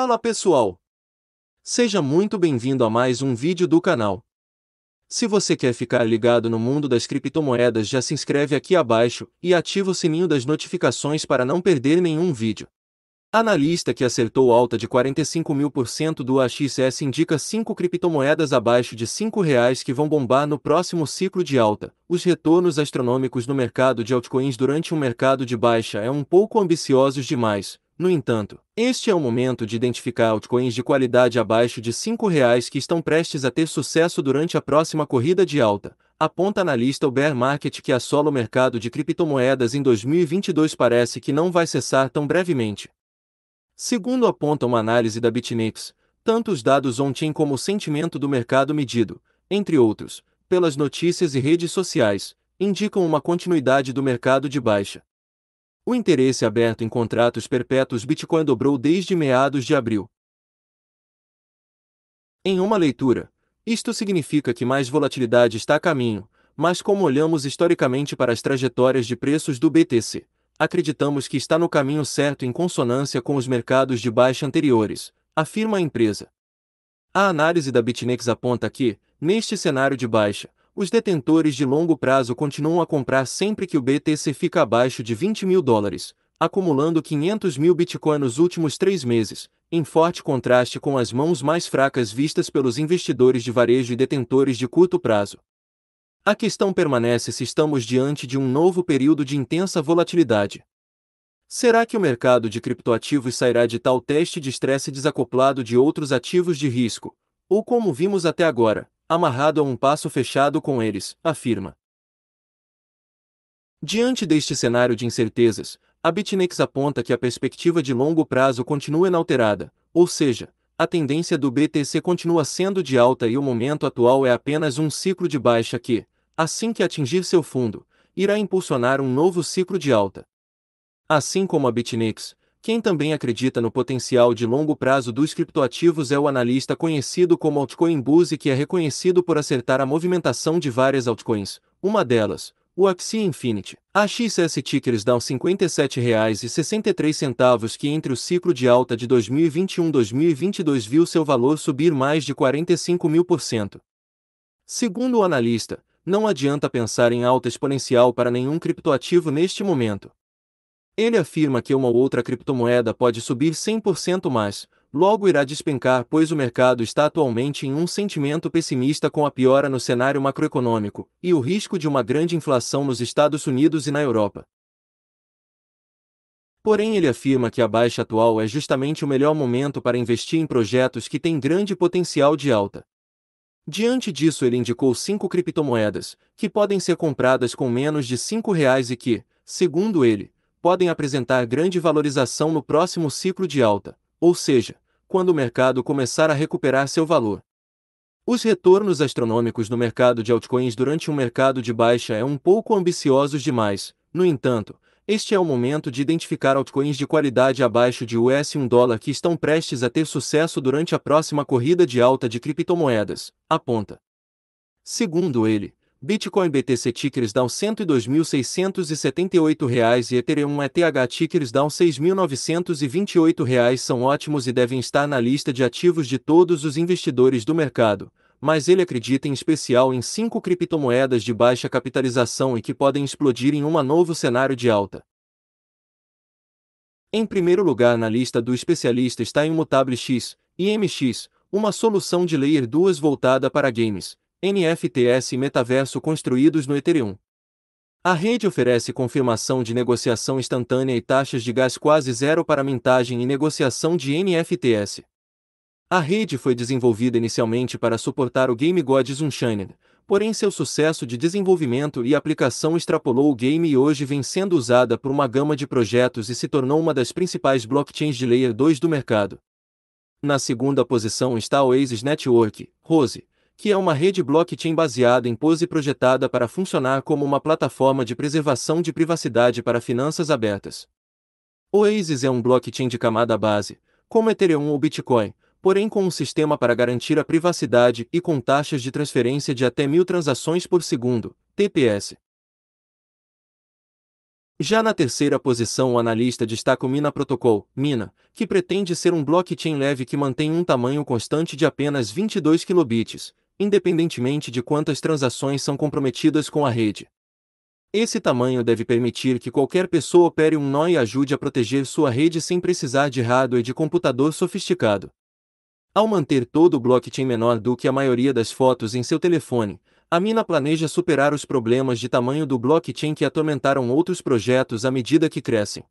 Fala pessoal! Seja muito bem-vindo a mais um vídeo do canal. Se você quer ficar ligado no mundo das criptomoedas já se inscreve aqui abaixo e ativa o sininho das notificações para não perder nenhum vídeo. Analista que acertou alta de 45 mil por cento do AXS indica 5 criptomoedas abaixo de 5 reais que vão bombar no próximo ciclo de alta. Os retornos astronômicos no mercado de altcoins durante um mercado de baixa é um pouco ambiciosos demais, no entanto, este é o momento de identificar altcoins de qualidade abaixo de R$ 5,00 que estão prestes a ter sucesso durante a próxima corrida de alta, aponta analista o bear market que assola o mercado de criptomoedas em 2022 parece que não vai cessar tão brevemente. Segundo aponta uma análise da Bitnix, tanto os dados on-chain como o sentimento do mercado medido, entre outros, pelas notícias e redes sociais, indicam uma continuidade do mercado de baixa. O interesse aberto em contratos perpétuos Bitcoin dobrou desde meados de abril. Em uma leitura, isto significa que mais volatilidade está a caminho, mas como olhamos historicamente para as trajetórias de preços do BTC, acreditamos que está no caminho certo em consonância com os mercados de baixa anteriores, afirma a empresa. A análise da Bitnex aponta que, neste cenário de baixa, os detentores de longo prazo continuam a comprar sempre que o BTC fica abaixo de 20 mil dólares, acumulando 500 mil Bitcoin nos últimos três meses, em forte contraste com as mãos mais fracas vistas pelos investidores de varejo e detentores de curto prazo. A questão permanece se estamos diante de um novo período de intensa volatilidade. Será que o mercado de criptoativos sairá de tal teste de estresse desacoplado de outros ativos de risco, ou como vimos até agora, amarrado a um passo fechado com eles, afirma. Diante deste cenário de incertezas, a Bitnex aponta que a perspectiva de longo prazo continua inalterada, ou seja, a tendência do BTC continua sendo de alta e o momento atual é apenas um ciclo de baixa que, assim que atingir seu fundo, irá impulsionar um novo ciclo de alta. Assim como a BitNEX, quem também acredita no potencial de longo prazo dos criptoativos é o analista conhecido como Altcoin Buzz que é reconhecido por acertar a movimentação de várias altcoins, uma delas, o Axie Infinity. A XS Tickers dá R$ 57,63 que entre o ciclo de alta de 2021-2022 viu seu valor subir mais de 45 mil por cento. Segundo o analista, não adianta pensar em alta exponencial para nenhum criptoativo neste momento. Ele afirma que uma outra criptomoeda pode subir 100% mais, logo irá despencar, pois o mercado está atualmente em um sentimento pessimista com a piora no cenário macroeconômico e o risco de uma grande inflação nos Estados Unidos e na Europa. Porém, ele afirma que a baixa atual é justamente o melhor momento para investir em projetos que têm grande potencial de alta. Diante disso, ele indicou cinco criptomoedas, que podem ser compradas com menos de R$ reais e que, segundo ele, podem apresentar grande valorização no próximo ciclo de alta, ou seja, quando o mercado começar a recuperar seu valor. Os retornos astronômicos no mercado de altcoins durante um mercado de baixa é um pouco ambiciosos demais, no entanto, este é o momento de identificar altcoins de qualidade abaixo de US 1 dólar que estão prestes a ter sucesso durante a próxima corrida de alta de criptomoedas, aponta. Segundo ele, Bitcoin BTC tickers down 102.678 reais e Ethereum ETH tickers down 6.928 reais são ótimos e devem estar na lista de ativos de todos os investidores do mercado, mas ele acredita em especial em cinco criptomoedas de baixa capitalização e que podem explodir em um novo cenário de alta. Em primeiro lugar na lista do especialista está Immutable X, IMX, uma solução de Layer 2 voltada para games, NFTs e metaverso construídos no Ethereum. A rede oferece confirmação de negociação instantânea e taxas de gás quase zero para mintagem e negociação de NFTs. A rede foi desenvolvida inicialmente para suportar o Game Gods Unchained, porém seu sucesso de desenvolvimento e aplicação extrapolou o game e hoje vem sendo usada por uma gama de projetos e se tornou uma das principais blockchains de Layer 2 do mercado. Na segunda posição está o Oasis Network, Rose, que é uma rede blockchain baseada em POSE projetada para funcionar como uma plataforma de preservação de privacidade para finanças abertas. Oasis é um blockchain de camada base, como Ethereum ou Bitcoin, porém com um sistema para garantir a privacidade e com taxas de transferência de até mil transações por segundo, TPS. Já na terceira posição, o analista destaca o Mina Protocol, Mina, que pretende ser um blockchain leve que mantém um tamanho constante de apenas 22 kilobits, independentemente de quantas transações são comprometidas com a rede. Esse tamanho deve permitir que qualquer pessoa opere um nó e ajude a proteger sua rede sem precisar de hardware de computador sofisticado. Ao manter todo o blockchain menor do que a maioria das fotos em seu telefone, a mina planeja superar os problemas de tamanho do blockchain que atormentaram outros projetos à medida que crescem.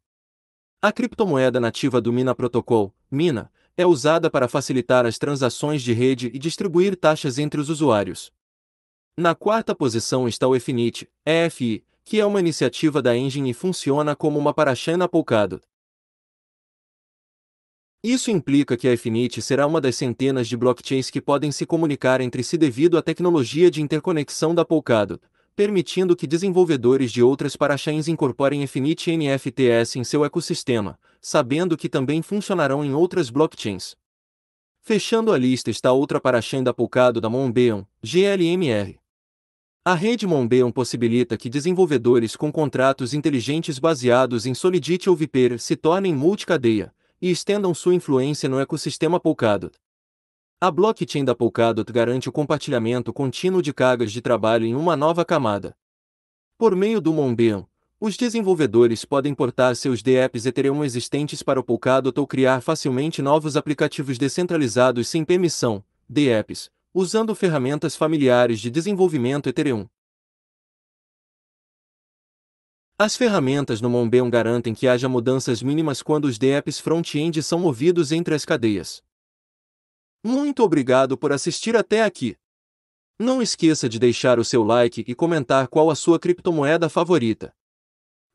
A criptomoeda nativa do Mina Protocol, Mina, é usada para facilitar as transações de rede e distribuir taxas entre os usuários. Na quarta posição está o Efinit, EFI, que é uma iniciativa da Engine e funciona como uma parachain Polkadot. Isso implica que a Efinit será uma das centenas de blockchains que podem se comunicar entre si devido à tecnologia de interconexão da Polkadot, permitindo que desenvolvedores de outras parachains incorporem Efinit NFTs em seu ecossistema, sabendo que também funcionarão em outras blockchains. Fechando a lista está outra parachain da Polkadot da Monbeon, GLMR. A rede Monbeon possibilita que desenvolvedores com contratos inteligentes baseados em Solidity ou Viper se tornem multicadeia e estendam sua influência no ecossistema Polkadot. A blockchain da Polkadot garante o compartilhamento contínuo de cargas de trabalho em uma nova camada. Por meio do Monbeon, os desenvolvedores podem portar seus DApps Ethereum existentes para o Polkadot ou criar facilmente novos aplicativos descentralizados sem permissão, DApps, usando ferramentas familiares de desenvolvimento Ethereum. As ferramentas no Monbeon garantem que haja mudanças mínimas quando os DApps front-end são movidos entre as cadeias. Muito obrigado por assistir até aqui. Não esqueça de deixar o seu like e comentar qual a sua criptomoeda favorita.